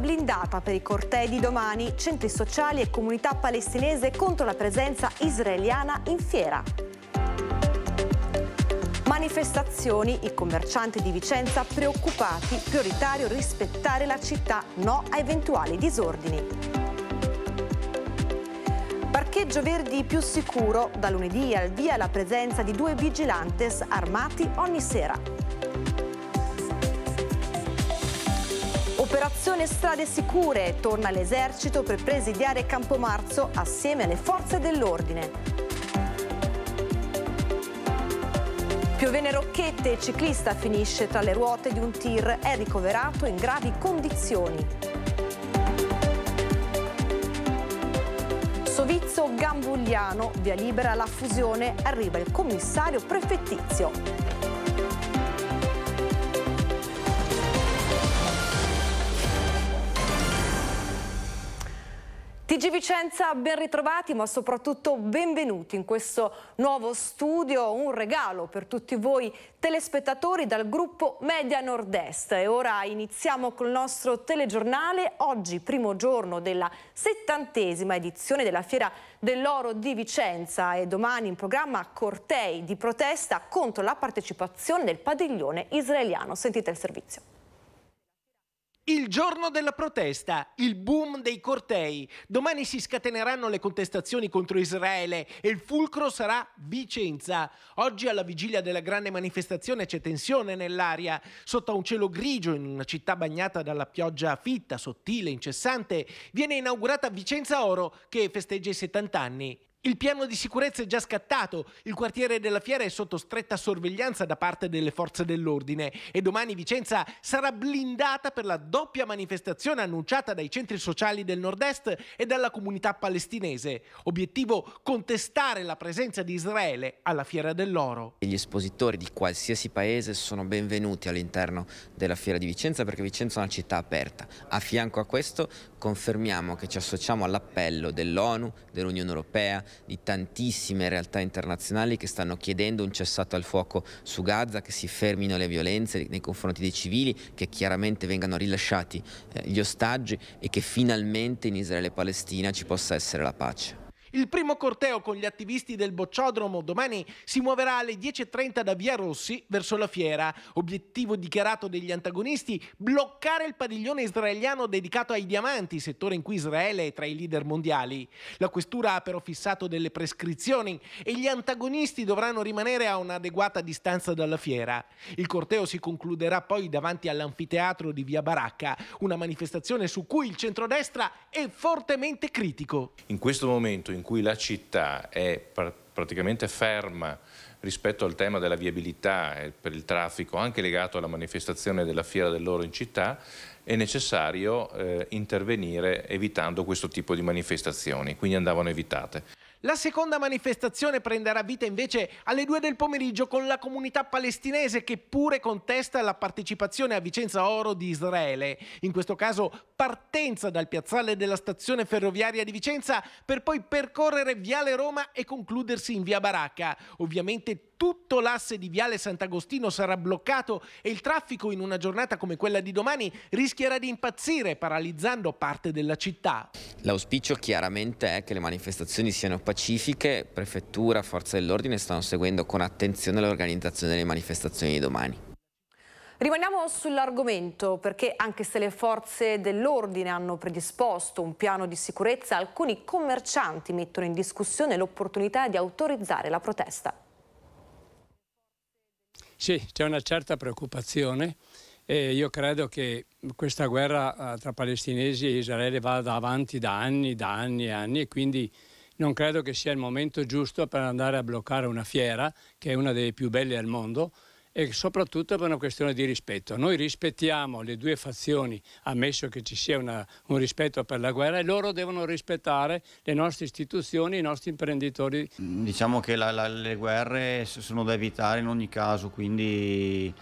blindata per i cortei di domani, centri sociali e comunità palestinese contro la presenza israeliana in fiera. Manifestazioni, i commercianti di Vicenza preoccupati, prioritario rispettare la città, no a eventuali disordini. Parcheggio Verdi più sicuro, da lunedì al via la presenza di due vigilantes armati ogni sera. Operazione Strade Sicure, torna l'esercito per presidiare Campomarzo assieme alle forze dell'ordine. Piovene rocchette, il ciclista finisce tra le ruote di un tir, è ricoverato in gravi condizioni. Sovizzo Gambugliano, via libera la fusione, arriva il commissario prefettizio. TG Vicenza, ben ritrovati ma soprattutto benvenuti in questo nuovo studio, un regalo per tutti voi telespettatori dal gruppo Media Nord-Est. E ora iniziamo col nostro telegiornale, oggi primo giorno della settantesima edizione della Fiera dell'Oro di Vicenza e domani in programma cortei di protesta contro la partecipazione del padiglione israeliano. Sentite il servizio. Il giorno della protesta, il boom dei cortei. Domani si scateneranno le contestazioni contro Israele e il fulcro sarà Vicenza. Oggi alla vigilia della grande manifestazione c'è tensione nell'aria. Sotto un cielo grigio, in una città bagnata dalla pioggia fitta, sottile, incessante, viene inaugurata Vicenza Oro che festeggia i 70 anni. Il piano di sicurezza è già scattato, il quartiere della Fiera è sotto stretta sorveglianza da parte delle forze dell'ordine e domani Vicenza sarà blindata per la doppia manifestazione annunciata dai centri sociali del nord-est e dalla comunità palestinese. Obiettivo contestare la presenza di Israele alla Fiera dell'Oro. Gli espositori di qualsiasi paese sono benvenuti all'interno della Fiera di Vicenza perché Vicenza è una città aperta. A fianco a questo confermiamo che ci associamo all'appello dell'ONU, dell'Unione Europea, di tantissime realtà internazionali che stanno chiedendo un cessato al fuoco su Gaza, che si fermino le violenze nei confronti dei civili, che chiaramente vengano rilasciati eh, gli ostaggi e che finalmente in Israele e Palestina ci possa essere la pace. Il primo corteo con gli attivisti del bocciodromo domani si muoverà alle 10.30 da Via Rossi verso la fiera. Obiettivo dichiarato degli antagonisti, bloccare il padiglione israeliano dedicato ai diamanti, settore in cui Israele è tra i leader mondiali. La questura ha però fissato delle prescrizioni e gli antagonisti dovranno rimanere a un'adeguata distanza dalla fiera. Il corteo si concluderà poi davanti all'anfiteatro di Via Baracca, una manifestazione su cui il centrodestra è fortemente critico. In questo momento in cui la città è praticamente ferma rispetto al tema della viabilità per il traffico, anche legato alla manifestazione della Fiera dell'Oro in città, è necessario eh, intervenire evitando questo tipo di manifestazioni, quindi andavano evitate. La seconda manifestazione prenderà vita invece alle 2 del pomeriggio con la comunità palestinese che pure contesta la partecipazione a Vicenza Oro di Israele. In questo caso partenza dal piazzale della stazione ferroviaria di Vicenza per poi percorrere Viale Roma e concludersi in Via Baracca. Ovviamente tutto l'asse di Viale Sant'Agostino sarà bloccato e il traffico in una giornata come quella di domani rischierà di impazzire paralizzando parte della città. L'auspicio chiaramente è che le manifestazioni siano pacifiche, prefettura, forze dell'ordine stanno seguendo con attenzione l'organizzazione delle manifestazioni di domani. Rimaniamo sull'argomento perché anche se le forze dell'ordine hanno predisposto un piano di sicurezza, alcuni commercianti mettono in discussione l'opportunità di autorizzare la protesta. Sì, c'è una certa preoccupazione. E io credo che questa guerra eh, tra palestinesi e Israele vada avanti da anni, da anni e anni e quindi non credo che sia il momento giusto per andare a bloccare una fiera che è una delle più belle al mondo e soprattutto per una questione di rispetto. Noi rispettiamo le due fazioni, ammesso che ci sia una, un rispetto per la guerra, e loro devono rispettare le nostre istituzioni, i nostri imprenditori. Diciamo che la, la, le guerre sono da evitare in ogni caso, quindi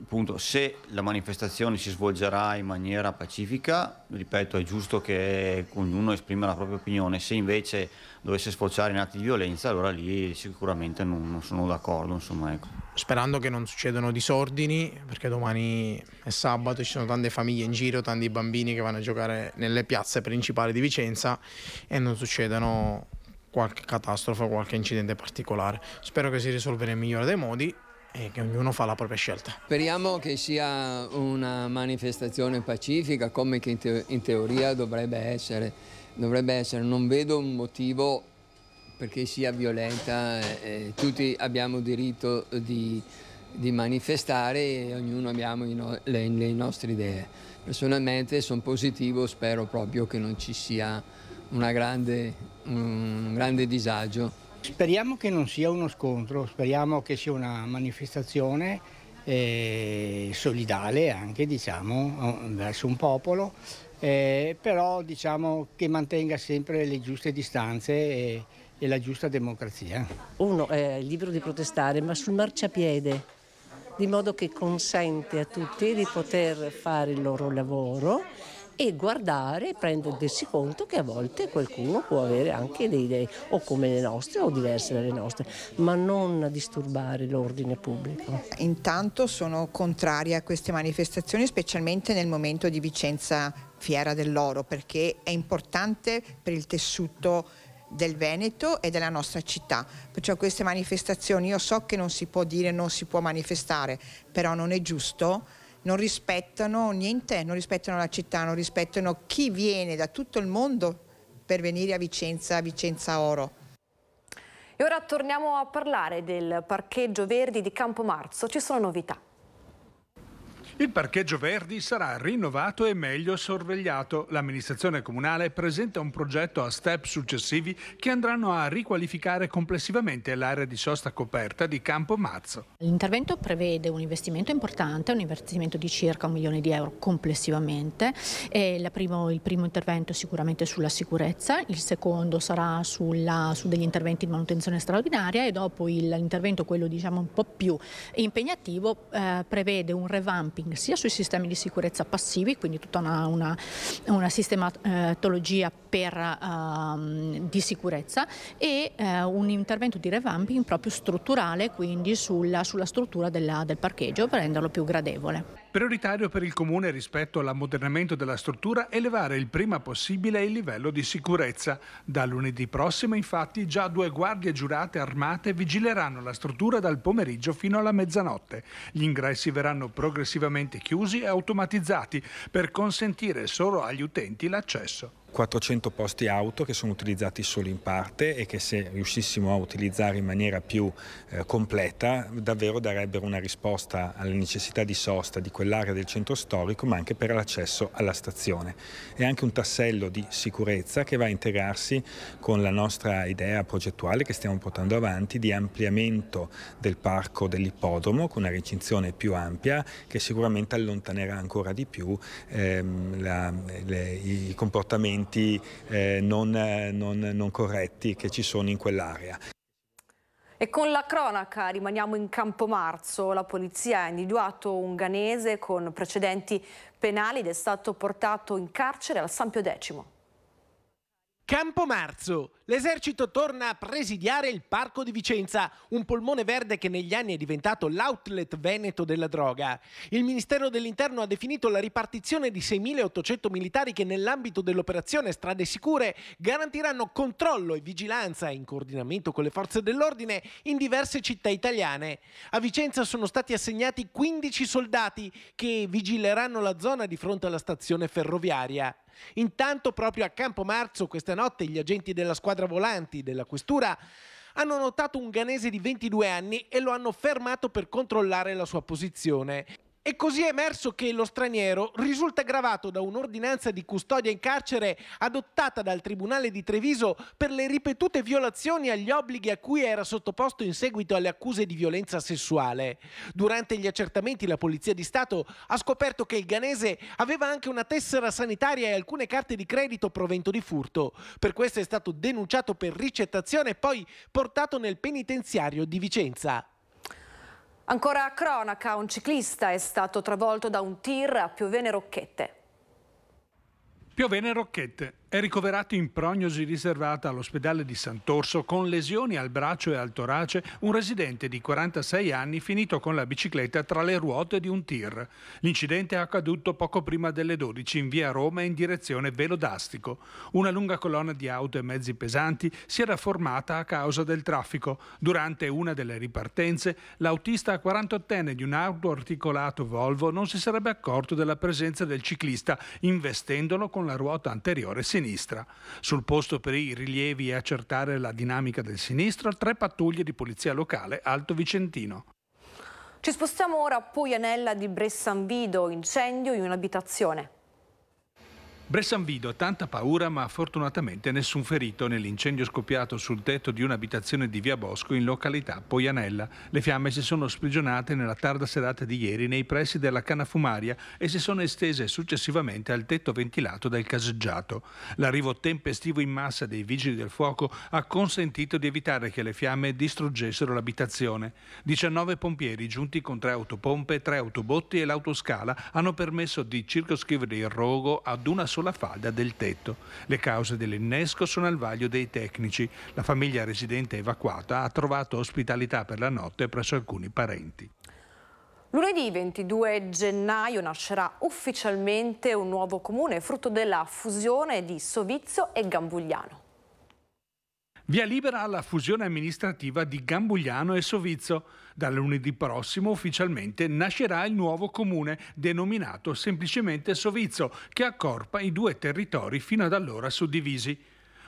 appunto, se la manifestazione si svolgerà in maniera pacifica, ripeto, è giusto che ognuno esprima la propria opinione, se invece dovesse sfociare in atti di violenza, allora lì sicuramente non, non sono d'accordo. Insomma, ecco. Sperando che non succedano disordini, perché domani è sabato, ci sono tante famiglie in giro, tanti bambini che vanno a giocare nelle piazze principali di Vicenza e non succedano qualche catastrofe o qualche incidente particolare. Spero che si risolva nel migliore dei modi e che ognuno fa la propria scelta. Speriamo che sia una manifestazione pacifica come in, te in, teoria dovrebbe essere. dovrebbe essere. Non vedo un motivo perché sia violenta, eh, eh tutti abbiamo diritto di, di, manifestare e ognuno abbiamo no le, le nostre idee. Personalmente sono positivo, spero proprio che non ci sia una grande, un grande disagio. Speriamo che non sia uno scontro, speriamo che sia una manifestazione eh, solidale anche diciamo, eh, verso un popolo, eh, però diciamo, che mantenga sempre le giuste distanze e, e la giusta democrazia. Uno è libero di protestare, ma sul marciapiede, di modo che consente a tutti di poter fare il loro lavoro e guardare e prendersi conto che a volte qualcuno può avere anche le idee o come le nostre o diverse dalle nostre, ma non disturbare l'ordine pubblico. Intanto sono contraria a queste manifestazioni, specialmente nel momento di Vicenza Fiera dell'Oro, perché è importante per il tessuto del Veneto e della nostra città. Perciò queste manifestazioni, io so che non si può dire non si può manifestare, però non è giusto non rispettano niente, non rispettano la città, non rispettano chi viene da tutto il mondo per venire a Vicenza, a Vicenza Oro. E ora torniamo a parlare del parcheggio Verdi di Campomarzo, ci sono novità. Il parcheggio Verdi sarà rinnovato e meglio sorvegliato. L'amministrazione comunale presenta un progetto a step successivi che andranno a riqualificare complessivamente l'area di sosta coperta di Campo Mazzo. L'intervento prevede un investimento importante, un investimento di circa un milione di euro complessivamente. Primo, il primo intervento sicuramente sulla sicurezza, il secondo sarà sulla, su degli interventi di manutenzione straordinaria e dopo l'intervento, quello diciamo un po' più impegnativo, eh, prevede un revamping monitoring eh, sia sui sistemi di sicurezza passivi, quindi tutta una, una, una sistematologia per, um, di sicurezza e uh, un intervento di revamping proprio strutturale, quindi sulla, sulla struttura della, del parcheggio per renderlo più gradevole prioritario per il Comune rispetto all'ammodernamento della struttura è elevare il prima possibile il livello di sicurezza. Da lunedì prossimo, infatti, già due guardie giurate armate vigileranno la struttura dal pomeriggio fino alla mezzanotte. Gli ingressi verranno progressivamente chiusi e automatizzati per consentire solo agli utenti l'accesso. 400 posti auto che sono utilizzati solo in parte e che se riuscissimo a utilizzare in maniera più eh, completa davvero darebbero una risposta alle necessità di sosta di quell'area del centro storico ma anche per l'accesso alla stazione. È anche un tassello di sicurezza che va a integrarsi con la nostra idea progettuale che stiamo portando avanti di ampliamento del parco dell'ippodromo con una recinzione più ampia che sicuramente allontanerà ancora di più ehm, la, le, i comportamenti comportamenti eh, non, non, non corretti che ci sono in quell'area. E con la cronaca rimaniamo in Campo Marzo, La polizia ha individuato un ganese con precedenti penali ed è stato portato in carcere al San Pio X. Campomarzo. L'esercito torna a presidiare il Parco di Vicenza, un polmone verde che negli anni è diventato l'outlet veneto della droga. Il Ministero dell'Interno ha definito la ripartizione di 6.800 militari che nell'ambito dell'operazione Strade Sicure garantiranno controllo e vigilanza in coordinamento con le forze dell'ordine in diverse città italiane. A Vicenza sono stati assegnati 15 soldati che vigileranno la zona di fronte alla stazione ferroviaria. Intanto proprio a Campo Marzo questa notte gli agenti della squadra volanti della questura hanno notato un ganese di 22 anni e lo hanno fermato per controllare la sua posizione. E così è emerso che lo straniero risulta gravato da un'ordinanza di custodia in carcere adottata dal Tribunale di Treviso per le ripetute violazioni agli obblighi a cui era sottoposto in seguito alle accuse di violenza sessuale. Durante gli accertamenti la Polizia di Stato ha scoperto che il ganese aveva anche una tessera sanitaria e alcune carte di credito provento di furto. Per questo è stato denunciato per ricettazione e poi portato nel penitenziario di Vicenza. Ancora a cronaca, un ciclista è stato travolto da un tir a Piovene Rocchette. Piovene Rocchette, è ricoverato in prognosi riservata all'ospedale di Sant'Orso con lesioni al braccio e al torace un residente di 46 anni finito con la bicicletta tra le ruote di un tir. L'incidente è accaduto poco prima delle 12 in via Roma in direzione Velodastico. Una lunga colonna di auto e mezzi pesanti si era formata a causa del traffico. Durante una delle ripartenze l'autista 48enne di un auto articolato Volvo non si sarebbe accorto della presenza del ciclista investendolo con la ruota anteriore sinistra sinistra. Sul posto per i rilievi e accertare la dinamica del sinistro, tre pattuglie di polizia locale Alto Vicentino. Ci spostiamo ora a Puglianella di Bressanvido, incendio in un'abitazione. Bressanvido ha tanta paura ma fortunatamente nessun ferito nell'incendio scoppiato sul tetto di un'abitazione di Via Bosco in località Poianella. Le fiamme si sono sprigionate nella tarda serata di ieri nei pressi della canafumaria e si sono estese successivamente al tetto ventilato del caseggiato. L'arrivo tempestivo in massa dei vigili del fuoco ha consentito di evitare che le fiamme distruggessero l'abitazione. 19 pompieri giunti con tre autopompe, tre autobotti e l'autoscala hanno permesso di circoscrivere il rogo ad una sola la falda del tetto. Le cause dell'innesco sono al vaglio dei tecnici. La famiglia residente evacuata ha trovato ospitalità per la notte presso alcuni parenti. Lunedì 22 gennaio nascerà ufficialmente un nuovo comune frutto della fusione di Sovizio e Gambugliano. Via libera alla fusione amministrativa di Gambugliano e Sovizzo. Dal lunedì prossimo ufficialmente nascerà il nuovo comune, denominato semplicemente Sovizzo, che accorpa i due territori fino ad allora suddivisi.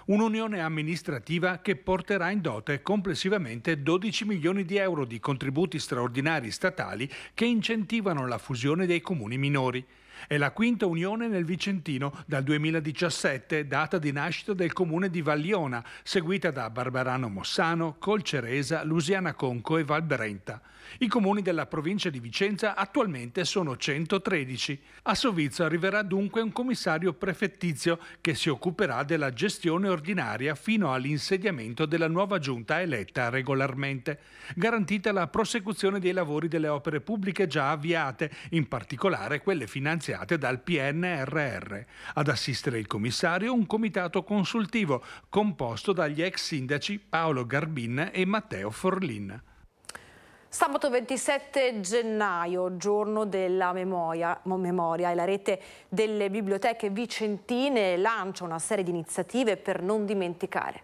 Un'unione amministrativa che porterà in dote complessivamente 12 milioni di euro di contributi straordinari statali che incentivano la fusione dei comuni minori. È la quinta unione nel Vicentino dal 2017, data di nascita del comune di Valliona, seguita da Barbarano Mossano, Colceresa, Lusiana Conco e Valberenta. I comuni della provincia di Vicenza attualmente sono 113. A Sovizio arriverà dunque un commissario prefettizio che si occuperà della gestione ordinaria fino all'insediamento della nuova giunta eletta regolarmente. Garantita la prosecuzione dei lavori delle opere pubbliche già avviate, in particolare quelle finanziarie finanziate dal PNRR. Ad assistere il commissario un comitato consultivo composto dagli ex sindaci Paolo Garbin e Matteo Forlin. Sabato 27 gennaio, giorno della memoria, memoria, e la rete delle biblioteche vicentine lancia una serie di iniziative per non dimenticare.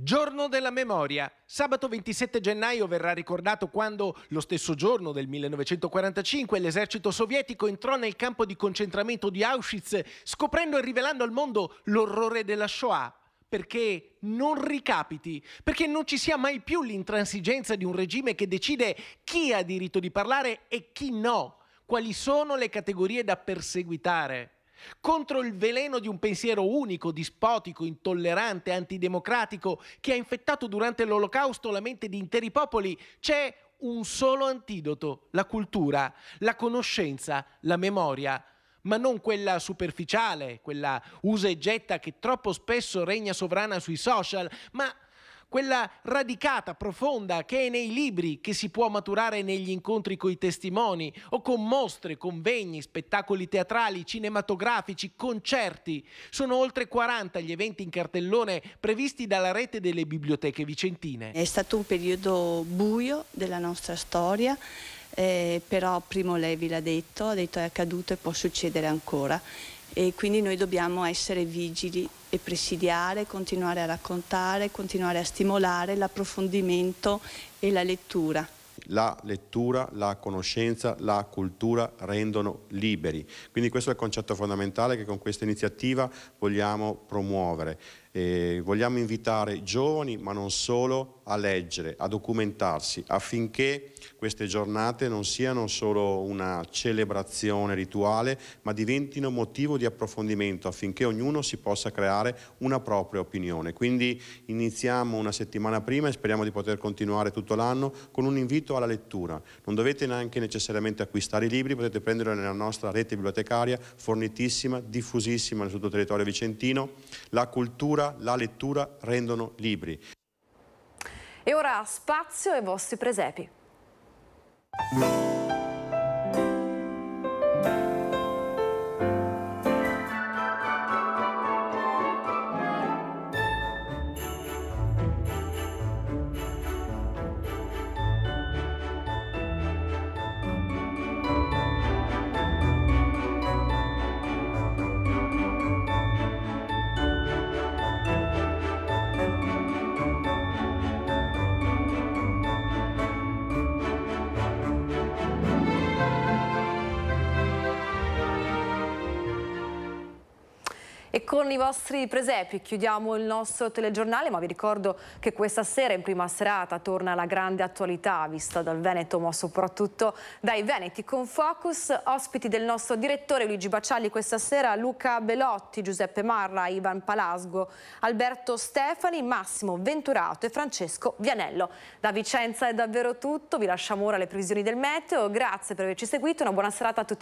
Giorno della memoria. Sabato 27 gennaio verrà ricordato quando, lo stesso giorno del 1945, l'esercito sovietico entrò nel campo di concentramento di Auschwitz, scoprendo e rivelando al mondo l'orrore della Shoah. Perché non ricapiti, perché non ci sia mai più l'intransigenza di un regime che decide chi ha diritto di parlare e chi no, quali sono le categorie da perseguitare contro il veleno di un pensiero unico, dispotico, intollerante, antidemocratico, che ha infettato durante l'Olocausto la mente di interi popoli, c'è un solo antidoto, la cultura, la conoscenza, la memoria, ma non quella superficiale, quella usa e getta che troppo spesso regna sovrana sui social, ma quella radicata, profonda che è nei libri, che si può maturare negli incontri coi testimoni o con mostre, convegni, spettacoli teatrali, cinematografici, concerti. Sono oltre 40 gli eventi in cartellone previsti dalla rete delle biblioteche vicentine. È stato un periodo buio della nostra storia. Eh, però Primo Levi l'ha detto, ha detto è accaduto e può succedere ancora e quindi noi dobbiamo essere vigili e presidiare, continuare a raccontare, continuare a stimolare l'approfondimento e la lettura. La lettura, la conoscenza, la cultura rendono liberi. Quindi questo è il concetto fondamentale che con questa iniziativa vogliamo promuovere. Eh, vogliamo invitare giovani, ma non solo, a leggere, a documentarsi, affinché queste giornate non siano solo una celebrazione rituale, ma diventino motivo di approfondimento affinché ognuno si possa creare una propria opinione. Quindi iniziamo una settimana prima e speriamo di poter continuare tutto l'anno con un invito alla lettura. Non dovete neanche necessariamente acquistare i libri, potete prenderli nella nostra rete bibliotecaria fornitissima, diffusissima nel tutto il territorio vicentino. La cultura la lettura rendono libri. E ora spazio ai vostri presepi. E con i vostri presepi chiudiamo il nostro telegiornale, ma vi ricordo che questa sera in prima serata torna la grande attualità vista dal Veneto, ma soprattutto dai Veneti con Focus, ospiti del nostro direttore Luigi Baccialli questa sera, Luca Belotti, Giuseppe Marra, Ivan Palasgo, Alberto Stefani, Massimo Venturato e Francesco Vianello. Da Vicenza è davvero tutto, vi lasciamo ora le previsioni del meteo, grazie per averci seguito, una buona serata a tutti.